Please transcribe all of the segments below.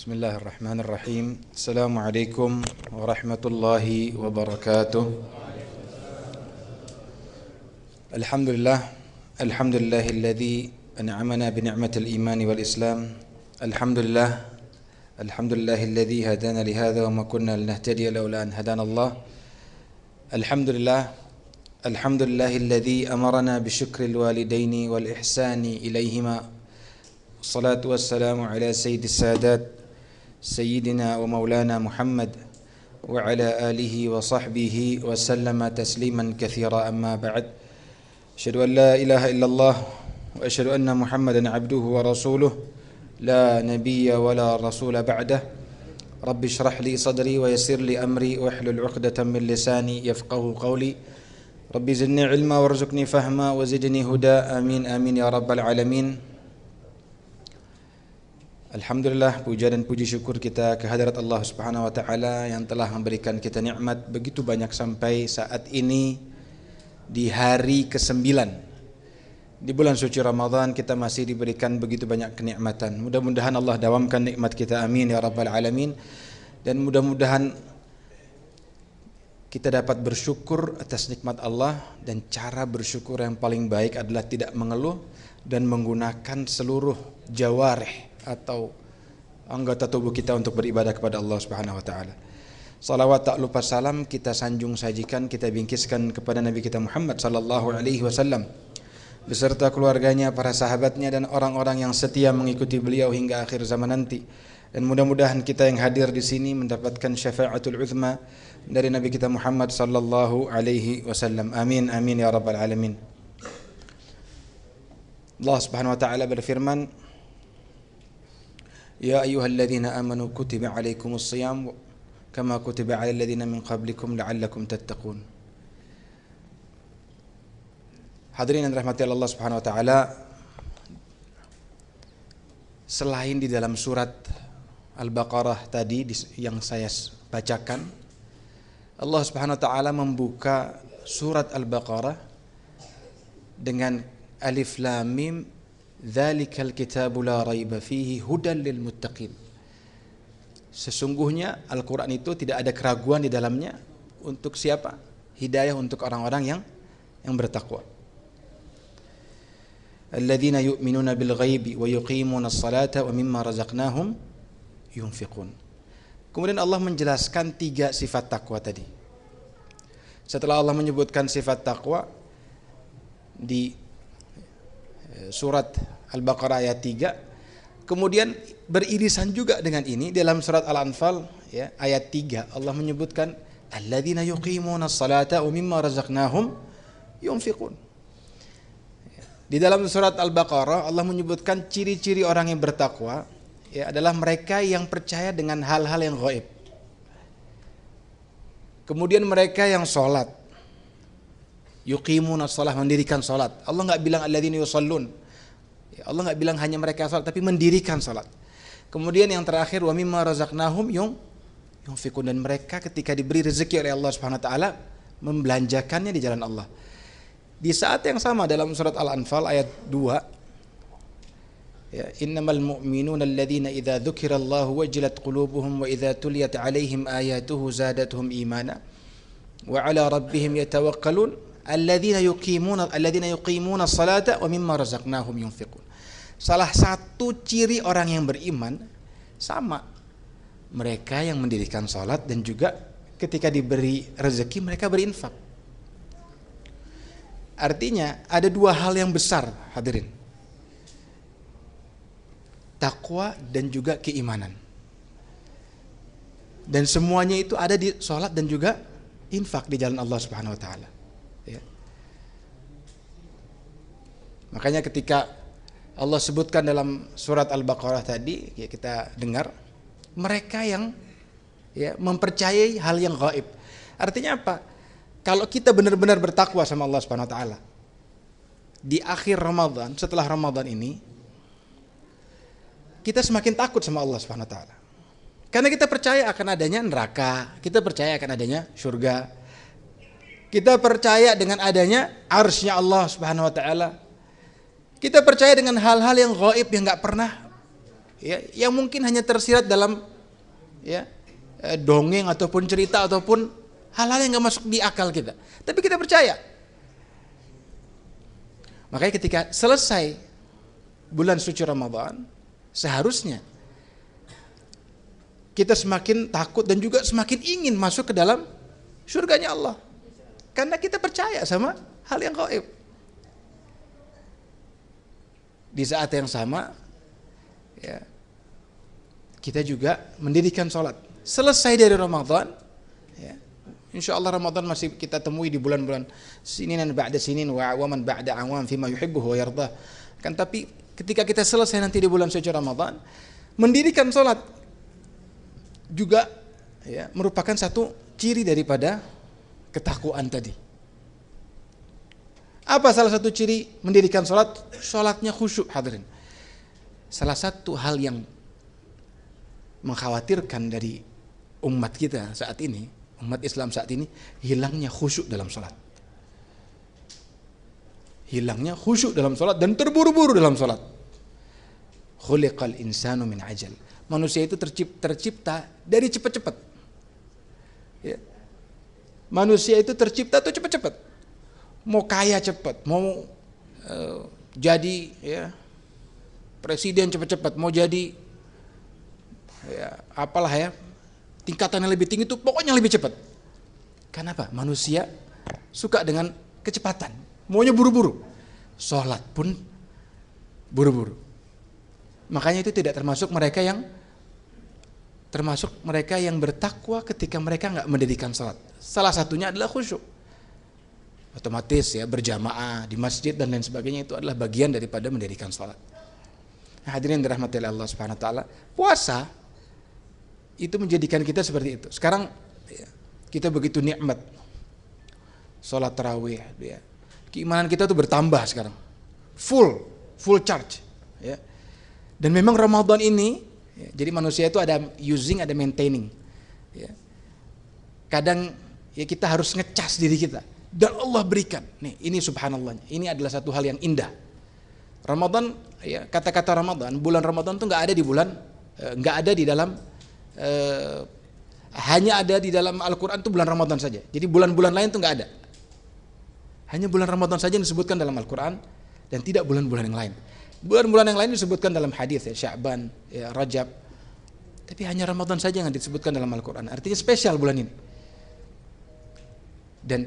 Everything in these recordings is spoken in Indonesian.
بسم الله الرحمن الرحيم السلام عليكم ورحمة الله وبركاته الحمد لله الحمد لله الذي أنعمنا بنعمة الإيمان والإسلام الحمد لله الحمد لله الذي هدانا لهذا وما كنا لنهتدي لولا أن هدانا الله الحمد لله الحمد لله الذي أمرنا بشكر الوالدين والإحسان إليهما الصلاة والسلام على سيد السادات سيدنا ومولانا محمد وعلى آله وصحبه وسلم تسليما كثيرا أما بعد أشهد أن لا إله إلا الله وأشهد أن محمدا عبده ورسوله لا نبي ولا رسول بعده رب اشرح لي صدري ويسر لي أمري واحلل عقدة من لساني يفقه قولي رب زدني علما وارزقني فهما وزدني هدى آمين آمين يا رب العالمين Alhamdulillah puja dan puji syukur kita kehadirat Allah Subhanahu wa taala yang telah memberikan kita nikmat begitu banyak sampai saat ini di hari ke-9. Di bulan suci Ramadan kita masih diberikan begitu banyak kenikmatan. Mudah-mudahan Allah dawamkan nikmat kita amin ya rabbal alamin dan mudah-mudahan kita dapat bersyukur atas nikmat Allah dan cara bersyukur yang paling baik adalah tidak mengeluh dan menggunakan seluruh jawarih atau anggota tubuh kita untuk beribadah kepada Allah Subhanahu wa taala. Salawat tak lupa salam kita sanjung sajikan kita bingkiskan kepada Nabi kita Muhammad sallallahu alaihi wasallam beserta keluarganya, para sahabatnya dan orang-orang yang setia mengikuti beliau hingga akhir zaman nanti. Dan mudah-mudahan kita yang hadir di sini mendapatkan syafaatul uzma dari Nabi kita Muhammad sallallahu alaihi wasallam. Amin amin ya rabbal alamin. Allah Subhanahu wa taala berfirman, يا أيها الذين آمنوا كتب عليكم الصيام كما كتب على الذين من قبلكم لعلكم تتقون Hadirin yang dirahmati Allah Subhanahu wa taala selain di dalam surat Al-Baqarah tadi yang saya bacakan Allah Subhanahu wa taala membuka surat Al-Baqarah dengan alif lam mim Dzalikal kitabu la raiba fihi hudan lil muttaqin. Sesungguhnya Al-Qur'an itu tidak ada keraguan di dalamnya untuk siapa? Hidayah untuk orang-orang yang yang bertakwa. Alladzina yu'minuna bil ghaibi wa yuqimuna as-salata wa mimma razaqnahum yunfiqun. Kemudian Allah menjelaskan tiga sifat takwa tadi. Setelah Allah menyebutkan sifat takwa di Eh, surat Al-Baqarah ayat 3. Kemudian beririsan juga dengan ini dalam surat Al-Anfal ya, ayat 3 Allah menyebutkan alladzina yuqimuna salata wa mimma razaqnahum yunfiqun. Di dalam surat Al-Baqarah Allah menyebutkan ciri-ciri orang yang bertakwa ya adalah mereka yang percaya dengan hal-hal yang gaib. Kemudian mereka yang sholat yuqimuna salah mendirikan salat. Allah nggak bilang alladzina yusallun. Ya, Allah nggak bilang hanya mereka salat tapi mendirikan salat. Kemudian yang terakhir wa mimma razaqnahum yung fikun dan mereka ketika diberi rezeki oleh Allah Subhanahu wa taala membelanjakannya di jalan Allah. Di saat yang sama dalam surat Al-Anfal ayat 2 Ya, innamal mu'minuna alladhina idza dzukirallahu wajilat qulubuhum wa idza tuliyat alaihim ayatuhu zadatuhum imana wa ala rabbihim yatawakkalun alladzina yuqimuna alladzina yuqimuna salata wa mimma razaqnahum yunfiqun. Salah satu ciri orang yang beriman sama mereka yang mendirikan salat dan juga ketika diberi rezeki mereka berinfak. Artinya ada dua hal yang besar hadirin. Takwa dan juga keimanan. Dan semuanya itu ada di sholat dan juga infak di jalan Allah Subhanahu wa taala. Ya. Makanya ketika Allah sebutkan dalam surat Al-Baqarah tadi, ya kita dengar, mereka yang ya, mempercayai hal yang gaib. Artinya apa? Kalau kita benar-benar bertakwa sama Allah Subhanahu wa taala di akhir Ramadan, setelah Ramadan ini kita semakin takut sama Allah Subhanahu wa taala. Karena kita percaya akan adanya neraka, kita percaya akan adanya surga, kita percaya dengan adanya arsnya Allah Subhanahu wa taala. Kita percaya dengan hal-hal yang gaib yang nggak pernah ya, yang mungkin hanya tersirat dalam ya eh, dongeng ataupun cerita ataupun hal-hal yang nggak masuk di akal kita. Tapi kita percaya. Makanya ketika selesai bulan suci Ramadan, seharusnya kita semakin takut dan juga semakin ingin masuk ke dalam surganya Allah. Karena kita percaya sama hal yang gaib. Di saat yang sama, ya, kita juga mendirikan sholat. Selesai dari Ramadan, ya, Insya Allah Ramadan masih kita temui di bulan-bulan sininan ba'da sinin wa awaman ba'da awam fima yuhibbuhu wa yardha. Kan tapi ketika kita selesai nanti di bulan suci Ramadan, mendirikan sholat juga ya, merupakan satu ciri daripada ketakuan tadi. Apa salah satu ciri mendirikan sholat? Sholatnya khusyuk hadirin. Salah satu hal yang mengkhawatirkan dari umat kita saat ini, umat Islam saat ini, hilangnya khusyuk dalam sholat. Hilangnya khusyuk dalam sholat dan terburu-buru dalam sholat. Khuliqal insanu min ajal. Manusia itu tercipta, tercipta dari cepat-cepat. Ya. Manusia itu tercipta tuh cepat-cepat. Mau kaya cepat, mau uh, jadi ya presiden cepat-cepat, mau jadi ya apalah ya tingkatan yang lebih tinggi itu pokoknya lebih cepat. Kenapa? Manusia suka dengan kecepatan, maunya buru-buru. Sholat pun buru-buru. Makanya itu tidak termasuk mereka yang termasuk mereka yang bertakwa ketika mereka nggak mendirikan sholat. Salah satunya adalah khusyuk. Otomatis ya berjamaah di masjid dan lain sebagainya itu adalah bagian daripada mendirikan sholat. Nah, hadirin dirahmati oleh Allah Subhanahu wa taala, puasa itu menjadikan kita seperti itu. Sekarang ya, kita begitu nikmat sholat tarawih ya. Keimanan kita tuh bertambah sekarang. Full, full charge ya. Dan memang Ramadan ini Ya, jadi manusia itu ada using, ada maintaining. Ya. Kadang ya kita harus ngecas diri kita. Dan Allah berikan. Nih, ini subhanallah. Ini adalah satu hal yang indah. Ramadan, ya, kata-kata Ramadan, bulan Ramadan itu nggak ada di bulan, eh, nggak ada di dalam, eh, hanya ada di dalam Al-Quran itu bulan Ramadan saja. Jadi bulan-bulan lain itu nggak ada. Hanya bulan Ramadan saja yang disebutkan dalam Al-Quran dan tidak bulan-bulan yang lain. Bulan-bulan yang lain disebutkan dalam hadis ya, Sya'ban, ya, Rajab. Tapi hanya Ramadan saja yang disebutkan dalam Al-Qur'an. Artinya spesial bulan ini. Dan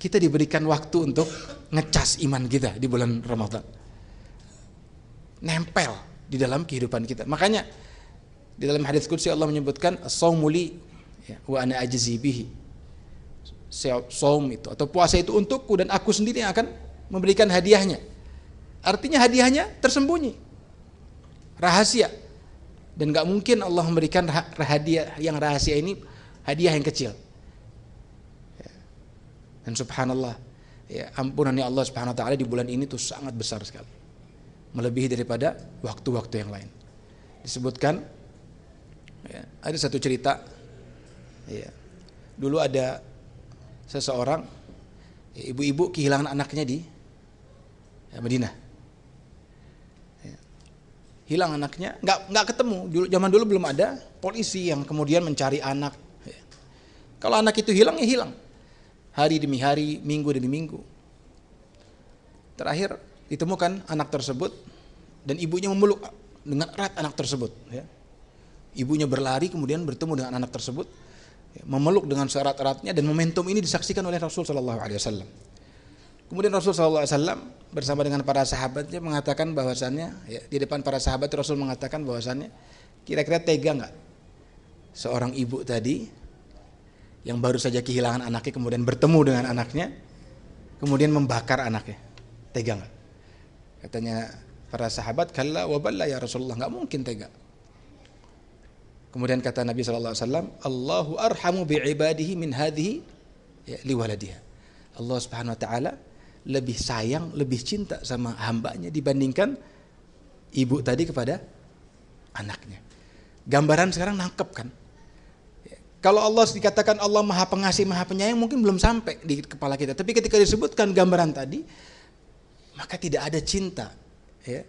kita diberikan waktu untuk ngecas iman kita di bulan Ramadan. Nempel di dalam kehidupan kita. Makanya di dalam hadis kursi Allah menyebutkan saumuli ya, wa ana ajzi bihi. Saum itu atau puasa itu untukku dan aku sendiri yang akan memberikan hadiahnya. Artinya hadiahnya tersembunyi. Rahasia. Dan gak mungkin Allah memberikan hadiah yang rahasia ini hadiah yang kecil. Ya. Dan subhanallah, ya, ampunannya Allah subhanahu wa ta'ala di bulan ini tuh sangat besar sekali. Melebihi daripada waktu-waktu yang lain. Disebutkan, ya, ada satu cerita, ya, dulu ada seseorang, ya, ibu-ibu ya, kehilangan anaknya di ya, Madinah hilang anaknya, nggak nggak ketemu. Dulu, zaman dulu belum ada polisi yang kemudian mencari anak. Kalau anak itu hilang ya hilang. Hari demi hari, minggu demi minggu. Terakhir ditemukan anak tersebut dan ibunya memeluk dengan erat anak tersebut. Ya. Ibunya berlari kemudian bertemu dengan anak tersebut, ya, memeluk dengan serat-eratnya dan momentum ini disaksikan oleh Rasul Shallallahu Alaihi Wasallam. Kemudian Rasul Alaihi Wasallam bersama dengan para sahabatnya mengatakan bahwasannya ya, di depan para sahabat Rasul mengatakan bahwasannya kira-kira tega nggak seorang ibu tadi yang baru saja kehilangan anaknya kemudian bertemu dengan anaknya kemudian membakar anaknya tega nggak katanya para sahabat kalla waballa ya Rasulullah nggak mungkin tega kemudian kata Nabi saw Allahu arhamu bi ibadihi min hadhi ya, liwaladiha Allah subhanahu wa taala lebih sayang, lebih cinta sama hambanya dibandingkan ibu tadi kepada anaknya. Gambaran sekarang nangkep kan? Kalau Allah dikatakan Allah maha pengasih, maha penyayang mungkin belum sampai di kepala kita. Tapi ketika disebutkan gambaran tadi, maka tidak ada cinta ya,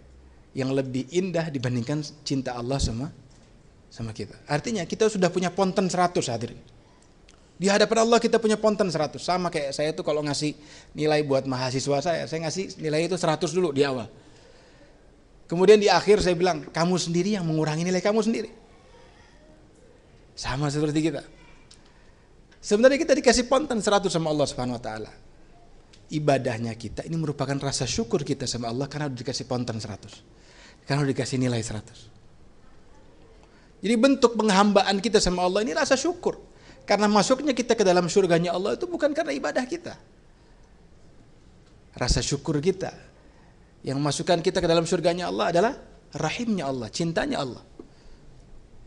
yang lebih indah dibandingkan cinta Allah sama sama kita. Artinya kita sudah punya ponten 100 hadirin. Di hadapan Allah kita punya ponten 100. Sama kayak saya tuh kalau ngasih nilai buat mahasiswa saya, saya ngasih nilai itu 100 dulu di awal. Kemudian di akhir saya bilang, kamu sendiri yang mengurangi nilai kamu sendiri. Sama seperti kita. Sebenarnya kita dikasih ponten 100 sama Allah Subhanahu wa taala. Ibadahnya kita ini merupakan rasa syukur kita sama Allah karena udah dikasih ponten 100. Karena udah dikasih nilai 100. Jadi bentuk penghambaan kita sama Allah ini rasa syukur. Karena masuknya kita ke dalam surganya Allah itu bukan karena ibadah kita. Rasa syukur kita. Yang masukkan kita ke dalam surganya Allah adalah rahimnya Allah, cintanya Allah.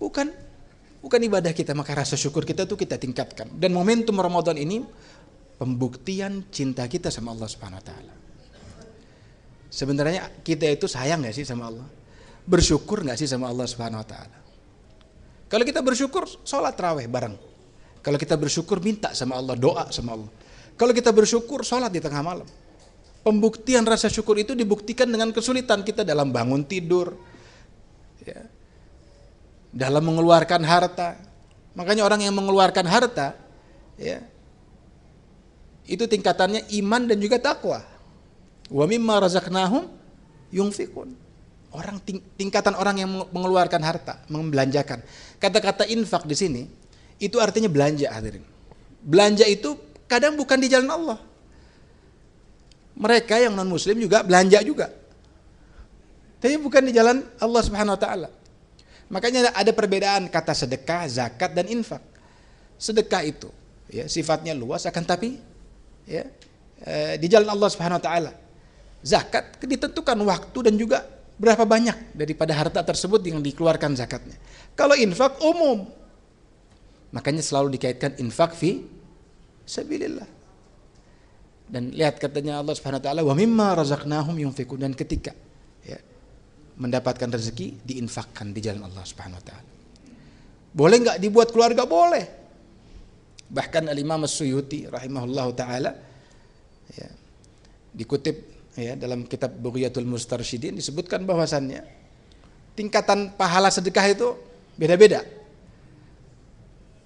Bukan bukan ibadah kita, maka rasa syukur kita itu kita tingkatkan. Dan momentum Ramadan ini pembuktian cinta kita sama Allah Subhanahu wa taala. Sebenarnya kita itu sayang gak sih sama Allah? Bersyukur gak sih sama Allah Subhanahu wa taala? Kalau kita bersyukur, sholat raweh bareng. Kalau kita bersyukur minta sama Allah, doa sama Allah. Kalau kita bersyukur sholat di tengah malam. Pembuktian rasa syukur itu dibuktikan dengan kesulitan kita dalam bangun tidur, ya, dalam mengeluarkan harta. Makanya orang yang mengeluarkan harta, ya, itu tingkatannya iman dan juga takwa. Wa mimma razaqnahum yungfikun. Orang tingkatan orang yang mengeluarkan harta, membelanjakan. Kata-kata infak di sini itu artinya belanja hadirin. Belanja itu kadang bukan di jalan Allah. Mereka yang non muslim juga belanja juga. Tapi bukan di jalan Allah Subhanahu wa taala. Makanya ada perbedaan kata sedekah, zakat dan infak. Sedekah itu ya sifatnya luas akan tapi ya eh, di jalan Allah Subhanahu wa taala. Zakat ditentukan waktu dan juga berapa banyak daripada harta tersebut yang dikeluarkan zakatnya. Kalau infak umum, Makanya selalu dikaitkan infak fi sabilillah. Dan lihat katanya Allah Subhanahu wa taala wa mimma razaqnahum yunfikun dan ketika ya, mendapatkan rezeki diinfakkan di jalan Allah Subhanahu wa taala. Boleh nggak dibuat keluarga? Boleh. Bahkan Al-Imam As-Suyuti rahimahullah taala ya, dikutip ya dalam kitab Bughyatul Mustarsyidin disebutkan bahwasannya tingkatan pahala sedekah itu beda-beda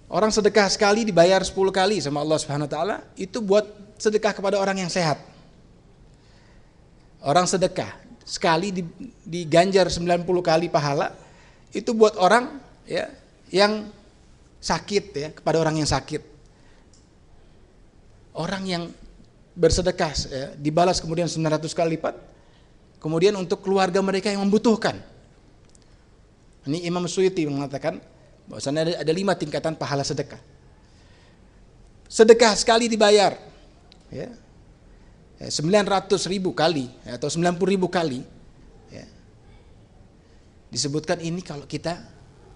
Orang sedekah sekali dibayar 10 kali sama Allah Subhanahu wa taala, itu buat sedekah kepada orang yang sehat. Orang sedekah sekali diganjar 90 kali pahala itu buat orang ya yang sakit ya kepada orang yang sakit orang yang bersedekah ya, dibalas kemudian 900 kali lipat kemudian untuk keluarga mereka yang membutuhkan ini Imam Suyuti mengatakan Bahwasannya ada, ada lima tingkatan pahala sedekah. Sedekah sekali dibayar, ya, eh, ratus ribu kali atau sembilan puluh ribu kali. Ya. Disebutkan ini kalau kita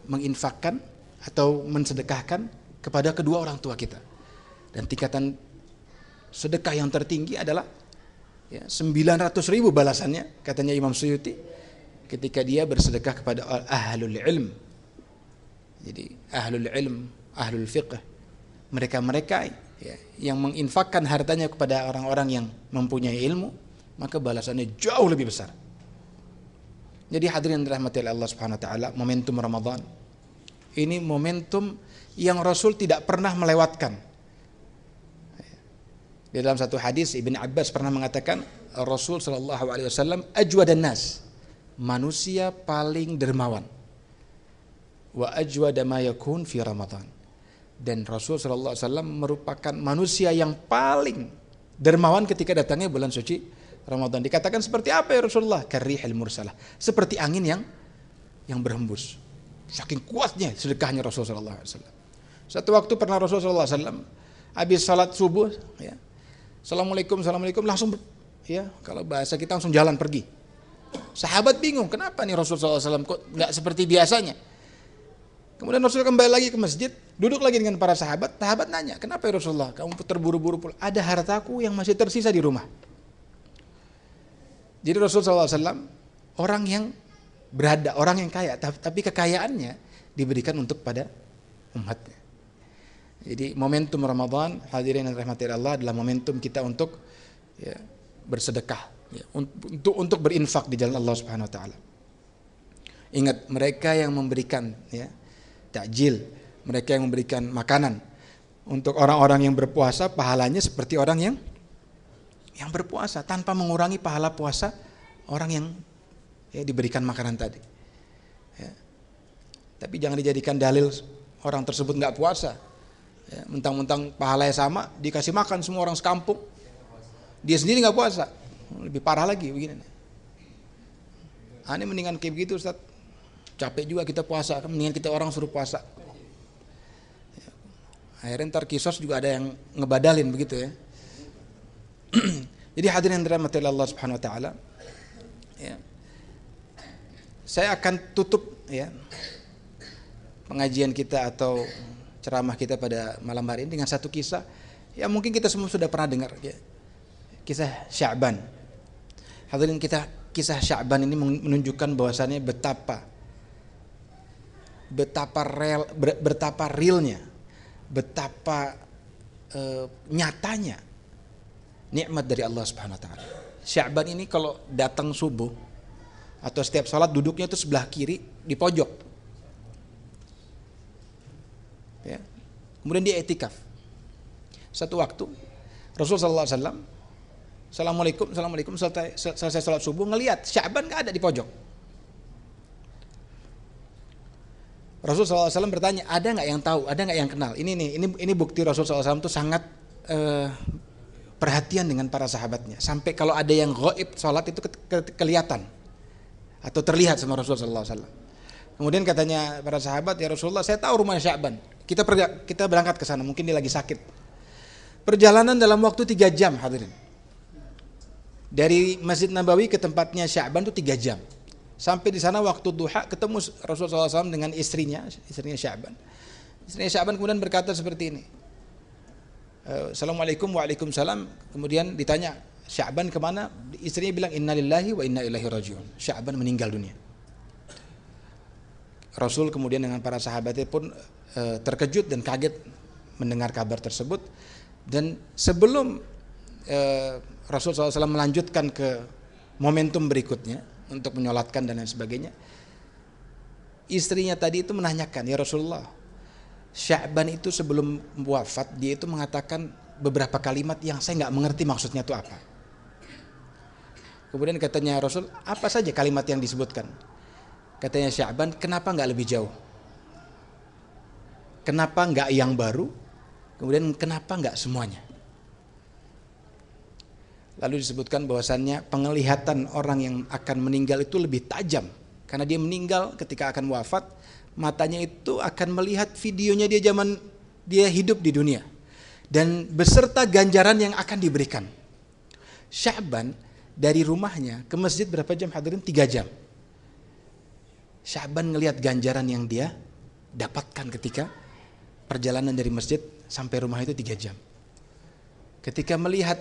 menginfakkan atau mensedekahkan kepada kedua orang tua kita. Dan tingkatan sedekah yang tertinggi adalah ya, 900 ribu balasannya katanya Imam Suyuti ketika dia bersedekah kepada ahlul ilm jadi ahlul ilm ahlul fiqh mereka-mereka ya, yang menginfakkan hartanya kepada orang-orang yang mempunyai ilmu maka balasannya jauh lebih besar jadi hadirin dirahmati Allah Subhanahu wa taala momentum Ramadan ini momentum yang Rasul tidak pernah melewatkan di dalam satu hadis Ibn Abbas pernah mengatakan Rasul Shallallahu Alaihi Wasallam ajwa dan nas manusia paling dermawan wa ajwada ma fi Ramadan. Dan Rasul sallallahu alaihi wasallam merupakan manusia yang paling dermawan ketika datangnya bulan suci Ramadhan Dikatakan seperti apa ya Rasulullah? Karihil mursalah. Seperti angin yang yang berhembus. Saking kuatnya sedekahnya Rasul sallallahu alaihi wasallam. Satu waktu pernah Rasul sallallahu alaihi wasallam habis salat subuh ya. Assalamualaikum, assalamualaikum langsung ya kalau bahasa kita langsung jalan pergi. Sahabat bingung, kenapa nih Rasul SAW kok nggak seperti biasanya? Kemudian Rasul kembali lagi ke masjid, duduk lagi dengan para sahabat. Sahabat nanya, kenapa ya Rasulullah? Kamu terburu-buru pulang. Ada hartaku yang masih tersisa di rumah. Jadi rasul SAW orang yang berada, orang yang kaya, tapi kekayaannya diberikan untuk pada umatnya. Jadi momentum Ramadan hadirin yang rahmati Allah adalah momentum kita untuk ya, bersedekah, ya, untuk untuk berinfak di jalan Allah Subhanahu Wa Taala. Ingat mereka yang memberikan ya, takjil, mereka yang memberikan makanan. Untuk orang-orang yang berpuasa pahalanya seperti orang yang yang berpuasa tanpa mengurangi pahala puasa orang yang ya, diberikan makanan tadi. Ya. Tapi jangan dijadikan dalil orang tersebut nggak puasa. mentang ya, mentang-mentang pahalanya sama dikasih makan semua orang sekampung, dia sendiri nggak puasa. Lebih parah lagi begini. Aneh mendingan kayak begitu Ustaz capek juga kita puasa kan mendingan kita orang suruh puasa akhirnya ntar kisos juga ada yang ngebadalin begitu ya jadi hadirin dirahmati Allah subhanahu wa taala ya. saya akan tutup ya pengajian kita atau ceramah kita pada malam hari ini dengan satu kisah yang mungkin kita semua sudah pernah dengar ya. kisah Syaban hadirin kita kisah Syaban ini menunjukkan bahwasannya betapa betapa real betapa realnya betapa uh, nyatanya nikmat dari Allah Subhanahu wa taala. Syaban ini kalau datang subuh atau setiap sholat duduknya itu sebelah kiri di pojok. Ya. Kemudian dia etikaf. Satu waktu Rasulullah SAW Assalamualaikum, Assalamualaikum selesai, selesai sholat subuh ngelihat Syaban gak ada di pojok. Rasul SAW bertanya, ada nggak yang tahu, ada nggak yang kenal? Ini nih, ini ini bukti Rasul SAW itu sangat eh, perhatian dengan para sahabatnya. Sampai kalau ada yang goib sholat itu ke, ke, kelihatan atau terlihat sama Rasul SAW. Kemudian katanya para sahabat, ya Rasulullah, saya tahu rumah Syaban. Kita perga, kita berangkat ke sana, mungkin dia lagi sakit. Perjalanan dalam waktu tiga jam hadirin. Dari Masjid Nabawi ke tempatnya Syaban itu tiga jam. Sampai di sana waktu duha ketemu Rasulullah SAW dengan istrinya, istrinya Syaban. Istrinya Syaban kemudian berkata seperti ini. E, Assalamualaikum waalaikumsalam. Kemudian ditanya Syaban kemana? Istrinya bilang innalillahi wa inna ilaihi rajiun. Syaban meninggal dunia. Rasul kemudian dengan para sahabatnya pun e, terkejut dan kaget mendengar kabar tersebut. Dan sebelum e, Rasul SAW melanjutkan ke momentum berikutnya, untuk menyolatkan dan lain sebagainya. Istrinya tadi itu menanyakan, ya Rasulullah, Syaban itu sebelum wafat dia itu mengatakan beberapa kalimat yang saya nggak mengerti maksudnya itu apa. Kemudian katanya ya Rasul, apa saja kalimat yang disebutkan? Katanya Syaban, kenapa nggak lebih jauh? Kenapa nggak yang baru? Kemudian kenapa nggak semuanya? Lalu disebutkan bahwasannya penglihatan orang yang akan meninggal itu lebih tajam. Karena dia meninggal ketika akan wafat, matanya itu akan melihat videonya dia zaman dia hidup di dunia. Dan beserta ganjaran yang akan diberikan. Syaban dari rumahnya ke masjid berapa jam hadirin? Tiga jam. Syaban ngelihat ganjaran yang dia dapatkan ketika perjalanan dari masjid sampai rumah itu tiga jam. Ketika melihat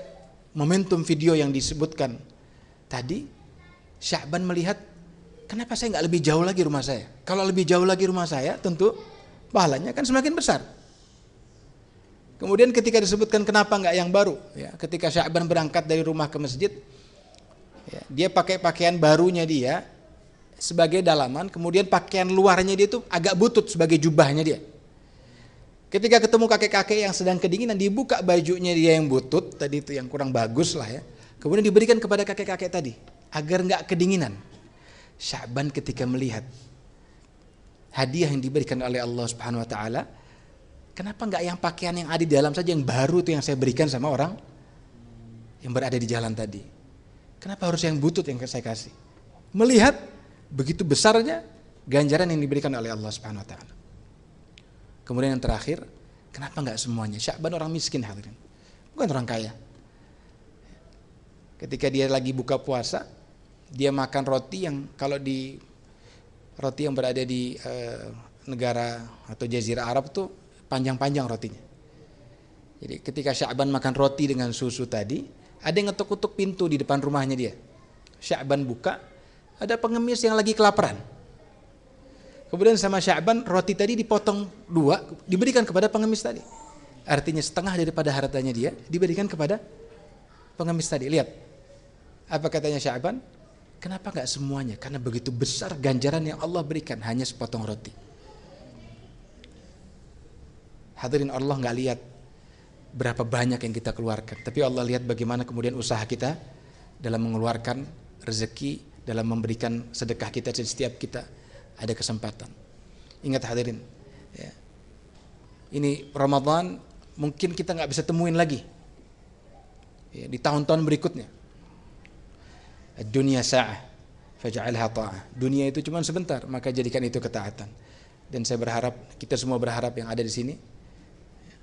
momentum video yang disebutkan tadi, Syahban melihat kenapa saya nggak lebih jauh lagi rumah saya? Kalau lebih jauh lagi rumah saya, tentu pahalanya kan semakin besar. Kemudian ketika disebutkan kenapa nggak yang baru, ya, ketika Syaban berangkat dari rumah ke masjid, ya, dia pakai pakaian barunya dia sebagai dalaman, kemudian pakaian luarnya dia itu agak butut sebagai jubahnya dia. Ketika ketemu kakek-kakek yang sedang kedinginan dibuka bajunya dia yang butut tadi itu yang kurang bagus lah ya. Kemudian diberikan kepada kakek-kakek tadi agar nggak kedinginan. Syaban ketika melihat hadiah yang diberikan oleh Allah Subhanahu wa taala, kenapa nggak yang pakaian yang ada di dalam saja yang baru itu yang saya berikan sama orang yang berada di jalan tadi? Kenapa harus yang butut yang saya kasih? Melihat begitu besarnya ganjaran yang diberikan oleh Allah Subhanahu wa taala. Kemudian yang terakhir, kenapa nggak semuanya? Syakban orang miskin hadirin, bukan orang kaya. Ketika dia lagi buka puasa, dia makan roti yang kalau di roti yang berada di e, negara atau jazirah Arab tuh panjang-panjang rotinya. Jadi ketika Syakban makan roti dengan susu tadi, ada yang ngetuk ngetuk pintu di depan rumahnya dia. Syakban buka, ada pengemis yang lagi kelaparan Kemudian sama Sya'ban roti tadi dipotong dua diberikan kepada pengemis tadi. Artinya setengah daripada hartanya dia diberikan kepada pengemis tadi. Lihat. Apa katanya Sya'ban? Kenapa nggak semuanya? Karena begitu besar ganjaran yang Allah berikan hanya sepotong roti. Hadirin Allah nggak lihat berapa banyak yang kita keluarkan, tapi Allah lihat bagaimana kemudian usaha kita dalam mengeluarkan rezeki, dalam memberikan sedekah kita setiap kita ada kesempatan. Ingat hadirin, ya. ini Ramadan mungkin kita nggak bisa temuin lagi ya, di tahun-tahun berikutnya. Dunia sah, faj'alha ta'ah. Dunia itu cuma sebentar, maka jadikan itu ketaatan. Dan saya berharap, kita semua berharap yang ada di sini, ya.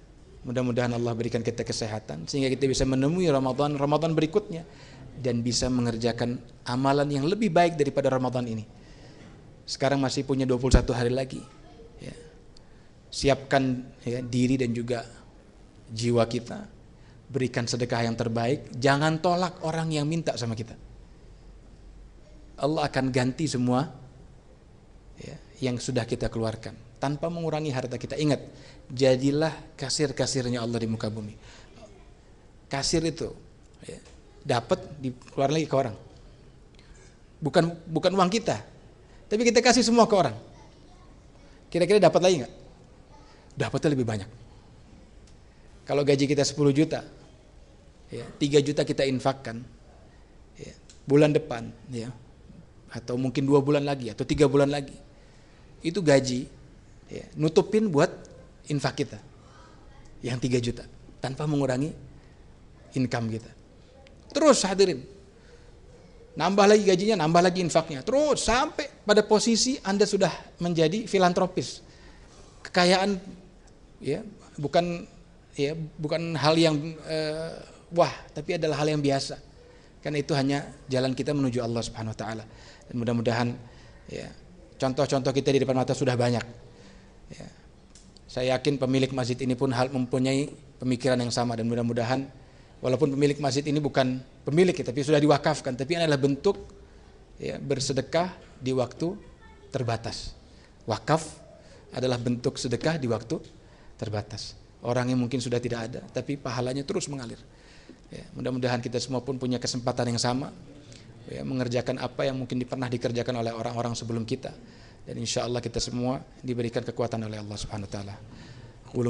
mudah-mudahan Allah berikan kita kesehatan, sehingga kita bisa menemui Ramadhan-Ramadhan berikutnya, dan bisa mengerjakan amalan yang lebih baik daripada Ramadhan ini. Sekarang masih punya 21 hari lagi. Ya. Siapkan ya, diri dan juga jiwa kita. Berikan sedekah yang terbaik. Jangan tolak orang yang minta sama kita. Allah akan ganti semua ya, yang sudah kita keluarkan. Tanpa mengurangi harta kita. Ingat, jadilah kasir-kasirnya Allah di muka bumi. Kasir itu ya, dapat dikeluarkan lagi ke orang bukan bukan uang kita tapi kita kasih semua ke orang. Kira-kira dapat lagi nggak? Dapatnya lebih banyak. Kalau gaji kita 10 juta, ya, 3 juta kita infakkan ya, bulan depan, ya, atau mungkin dua bulan lagi atau tiga bulan lagi, itu gaji ya, nutupin buat infak kita yang 3 juta tanpa mengurangi income kita. Terus hadirin, nambah lagi gajinya, nambah lagi infaknya. Terus sampai pada posisi Anda sudah menjadi filantropis. Kekayaan ya, bukan ya, bukan hal yang eh, wah, tapi adalah hal yang biasa. Karena itu hanya jalan kita menuju Allah Subhanahu wa taala. Dan mudah-mudahan ya, contoh-contoh kita di depan mata sudah banyak. Ya. Saya yakin pemilik masjid ini pun hal mempunyai pemikiran yang sama dan mudah-mudahan walaupun pemilik masjid ini bukan pemilik ya, tapi sudah diwakafkan, tapi ini adalah bentuk ya, bersedekah di waktu terbatas. Wakaf adalah bentuk sedekah di waktu terbatas. Orang yang mungkin sudah tidak ada, tapi pahalanya terus mengalir. Ya, mudah-mudahan kita semua pun punya kesempatan yang sama, ya, mengerjakan apa yang mungkin pernah dikerjakan oleh orang-orang sebelum kita. Dan insya Allah kita semua diberikan kekuatan oleh Allah Subhanahu Wa Taala. Qulu